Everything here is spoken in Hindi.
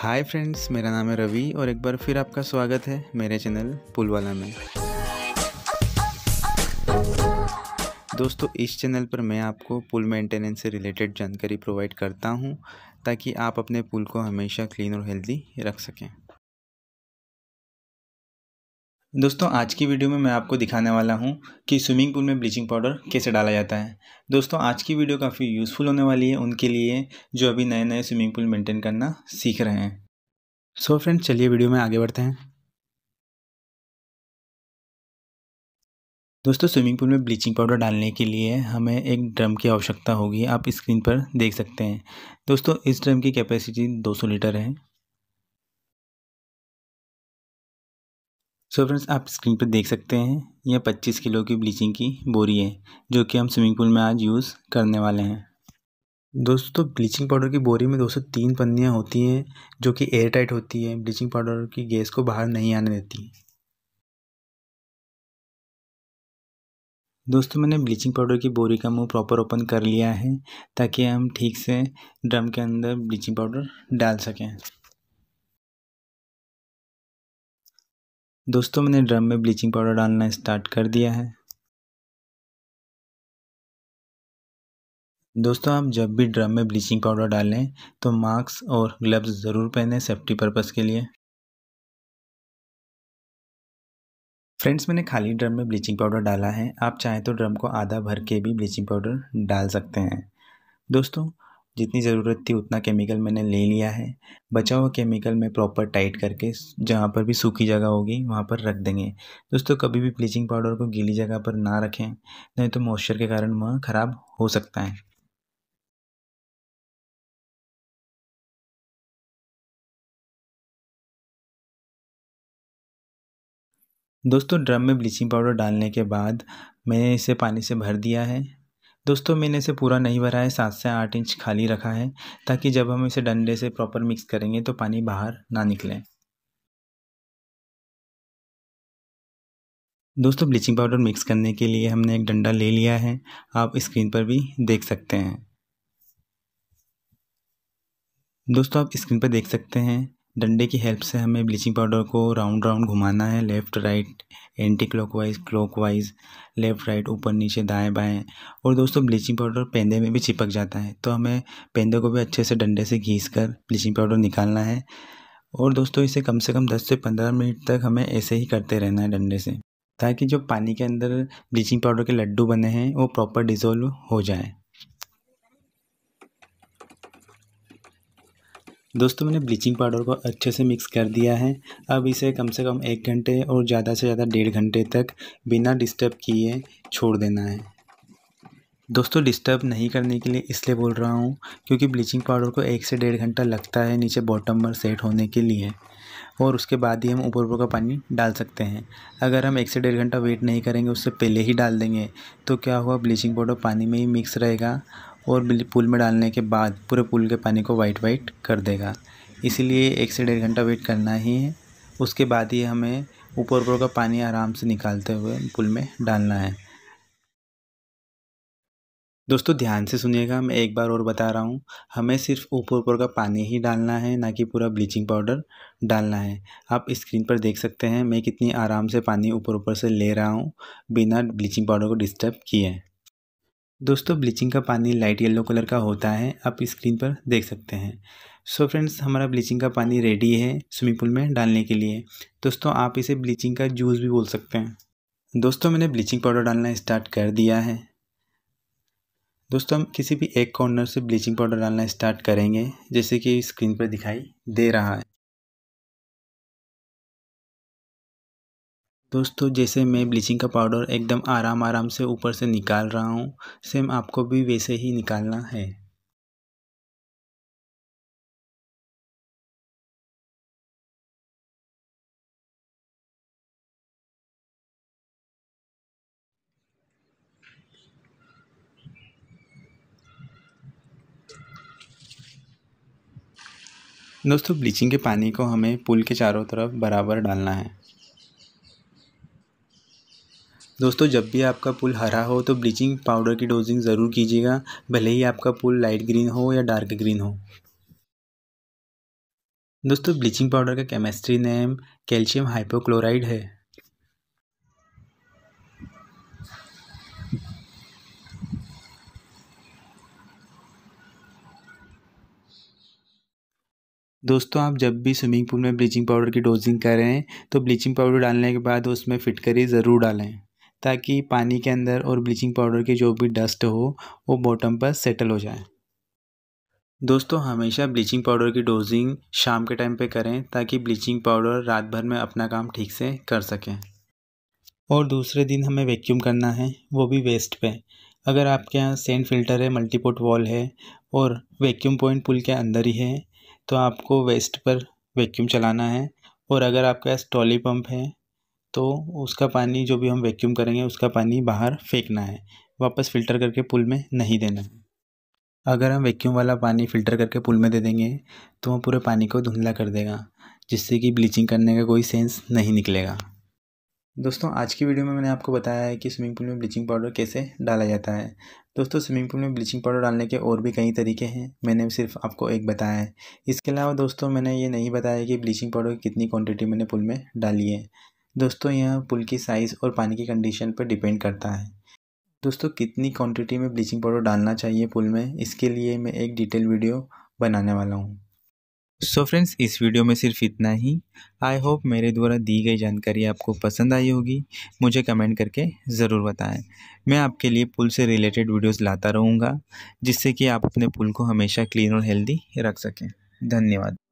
हाय फ्रेंड्स मेरा नाम है रवि और एक बार फिर आपका स्वागत है मेरे चैनल पुलवाला में दोस्तों इस चैनल पर मैं आपको पुल मेंटेनेंस से रिलेटेड जानकारी प्रोवाइड करता हूं ताकि आप अपने पुल को हमेशा क्लीन और हेल्दी रख सकें दोस्तों आज की वीडियो में मैं आपको दिखाने वाला हूं कि स्विमिंग पूल में ब्लीचिंग पाउडर कैसे डाला जाता है दोस्तों आज की वीडियो काफ़ी यूज़फुल होने वाली है उनके लिए जो अभी नए नए स्विमिंग पूल मेंटेन करना सीख रहे हैं सो फ्रेंड्स चलिए वीडियो में आगे बढ़ते हैं दोस्तों स्विमिंग पूल में ब्लीचिंग पाउडर डालने के लिए हमें एक ड्रम की आवश्यकता होगी आप स्क्रीन पर देख सकते हैं दोस्तों इस ड्रम की कैपेसिटी 200 लीटर है सो so फ्रेंड्स आप स्क्रीन पर देख सकते हैं यह 25 किलो की ब्लीचिंग की बोरी है जो कि हम स्विमिंग पूल में आज यूज़ करने वाले हैं दोस्तों ब्लीचिंग पाउडर की बोरी में सौ तीन पन्नियाँ होती हैं जो कि एयर टाइट होती है ब्लीचिंग पाउडर की गैस को बाहर नहीं आने देती दोस्तों मैंने ब्लीचिंग पाउडर की बोरी का मुंह प्रॉपर ओपन कर लिया है ताकि हम ठीक से ड्रम के अंदर ब्लीचिंग पाउडर डाल सकें दोस्तों मैंने ड्रम में ब्लीचिंग पाउडर डालना स्टार्ट कर दिया है दोस्तों आप जब भी ड्रम में ब्लीचिंग पाउडर डालें तो मास्क और ग्लव्स ज़रूर पहनें सेफ्टी पर्पज़ के लिए फ्रेंड्स मैंने खाली ड्रम में ब्लीचिंग पाउडर डाला है आप चाहें तो ड्रम को आधा भर के भी ब्लीचिंग पाउडर डाल सकते हैं दोस्तों जितनी ज़रूरत थी उतना केमिकल मैंने ले लिया है बचा हुआ केमिकल मैं प्रॉपर टाइट करके जहाँ पर भी सूखी जगह होगी वहाँ पर रख देंगे दोस्तों कभी भी ब्लीचिंग पाउडर को गीली जगह पर ना रखें नहीं तो मॉइस्चर के कारण वह ख़राब हो सकता है दोस्तों ड्रम में ब्लीचिंग पाउडर डालने के बाद मैंने इसे पानी से भर दिया है दोस्तों मैंने इसे पूरा नहीं भरा है सात से आठ इंच खाली रखा है ताकि जब हम इसे डंडे से प्रॉपर मिक्स करेंगे तो पानी बाहर ना निकले दोस्तों ब्लीचिंग पाउडर मिक्स करने के लिए हमने एक डंडा ले लिया है आप स्क्रीन पर भी देख सकते हैं दोस्तों आप स्क्रीन पर देख सकते हैं डंडे की हेल्प से हमें ब्लीचिंग पाउडर को राउंड राउंड घुमाना है left right anti clockwise clockwise left right ऊपर नीचे दाएं बाएं और दोस्तों ब्लीचिंग पाउडर पेंदे में भी चिपक जाता है तो हमें पेंदे को भी अच्छे से डंडे से घीस कर ब्लीचिंग पाउडर निकालना है और दोस्तों इसे कम से कम दस से पंद्रह मिनट तक हमें ऐसे ही करते रहना है डंडे से ताकि जो पानी के अंदर ब्लीचिंग पाउडर के लड्डू बने हैं वो प्रॉपर डिज़ोल्व हो जाएँ दोस्तों मैंने ब्लीचिंग पाउडर को अच्छे से मिक्स कर दिया है अब इसे कम से कम एक घंटे और ज़्यादा से ज़्यादा डेढ़ घंटे तक बिना डिस्टर्ब किए छोड़ देना है दोस्तों डिस्टर्ब नहीं करने के लिए इसलिए बोल रहा हूँ क्योंकि ब्लीचिंग पाउडर को एक से डेढ़ घंटा लगता है नीचे बॉटम पर सेट होने के लिए और उसके बाद ही हम ऊपर ऊपर का पानी डाल सकते हैं अगर हम एक से डेढ़ घंटा वेट नहीं करेंगे उससे पहले ही डाल देंगे तो क्या हुआ ब्लीचिंग पाउडर पानी में ही मिक्स रहेगा और पुल में डालने के बाद पूरे पुल के पानी को वाइट वाइट कर देगा इसीलिए एक से डेढ़ घंटा वेट करना ही है उसके बाद ही हमें ऊपर ऊपर का पानी आराम से निकालते हुए पुल में डालना है दोस्तों ध्यान से सुनिएगा मैं एक बार और बता रहा हूँ हमें सिर्फ ऊपर ऊपर का पानी ही डालना है ना कि पूरा ब्लीचिंग पाउडर डालना है आप स्क्रीन पर देख सकते हैं मैं कितनी आराम से पानी ऊपर ऊपर से ले रहा हूँ बिना ब्लीचिंग पाउडर को डिस्टर्ब किए दोस्तों ब्लीचिंग का पानी लाइट येलो कलर का होता है आप स्क्रीन पर देख सकते हैं सो so फ्रेंड्स हमारा ब्लीचिंग का पानी रेडी है स्विमिंग पूल में डालने के लिए दोस्तों आप इसे ब्लीचिंग का जूस भी बोल सकते हैं दोस्तों मैंने ब्लीचिंग पाउडर डालना स्टार्ट कर दिया है दोस्तों हम किसी भी एक कॉर्नर से ब्लीचिंग पाउडर डालना स्टार्ट करेंगे जैसे कि स्क्रीन पर दिखाई दे रहा है दोस्तों जैसे मैं ब्लीचिंग का पाउडर एकदम आराम आराम से ऊपर से निकाल रहा हूँ सेम आपको भी वैसे ही निकालना है दोस्तों ब्लीचिंग के पानी को हमें पुल के चारों तरफ बराबर डालना है दोस्तों जब भी आपका पुल हरा हो तो ब्लीचिंग पाउडर की डोजिंग ज़रूर कीजिएगा भले ही आपका पुल लाइट ग्रीन हो या डार्क ग्रीन हो दोस्तों ब्लीचिंग पाउडर का केमिस्ट्री नेम कैल्शियम हाइपोक्लोराइड है दोस्तों आप जब भी स्विमिंग पूल में ब्लीचिंग पाउडर की डोजिंग करें तो ब्लीचिंग पाउडर डालने के बाद उसमें फिटकरी ज़रूर डालें ताकि पानी के अंदर और ब्लीचिंग पाउडर के जो भी डस्ट हो वो बॉटम पर सेटल हो जाए दोस्तों हमेशा ब्लीचिंग पाउडर की डोजिंग शाम के टाइम पे करें ताकि ब्लीचिंग पाउडर रात भर में अपना काम ठीक से कर सकें और दूसरे दिन हमें वैक्यूम करना है वो भी वेस्ट पे अगर आपके यहाँ सेंड फिल्टर है मल्टीपोर्ट वॉल है और वैक्यूम पॉइंट पुल के अंदर ही है तो आपको वेस्ट पर वैक्यूम चलाना है और अगर आपके पास ट्रॉली पंप है तो उसका पानी जो भी हम वैक्यूम करेंगे उसका पानी बाहर फेंकना है वापस फ़िल्टर करके पुल में नहीं देना है अगर हम वैक्यूम वाला पानी फ़िल्टर करके पुल में दे देंगे तो वो पूरे पानी को धुंधला कर देगा जिससे कि ब्लीचिंग करने का कोई सेंस नहीं निकलेगा दोस्तों आज की वीडियो में मैंने आपको बताया है कि स्विमिंग पूल में ब्लीचिंग पाउडर कैसे डाला जाता है दोस्तों स्विमिंग पूल में ब्लीचिंग पाउडर डालने के और भी कई तरीके हैं मैंने सिर्फ आपको एक बताया है इसके अलावा दोस्तों मैंने ये नहीं बताया कि ब्लीचिंग पाउडर कितनी क्वान्टिटी मैंने पुल में डाली है दोस्तों यह पुल की साइज़ और पानी की कंडीशन पर डिपेंड करता है दोस्तों कितनी क्वांटिटी में ब्लीचिंग पाउडर डालना चाहिए पुल में इसके लिए मैं एक डिटेल वीडियो बनाने वाला हूँ सो so फ्रेंड्स इस वीडियो में सिर्फ इतना ही आई होप मेरे द्वारा दी गई जानकारी आपको पसंद आई होगी मुझे कमेंट करके ज़रूर बताएं मैं आपके लिए पुल से रिलेटेड वीडियोस लाता रहूँगा जिससे कि आप अपने पुल को हमेशा क्लीन और हेल्दी रख सकें धन्यवाद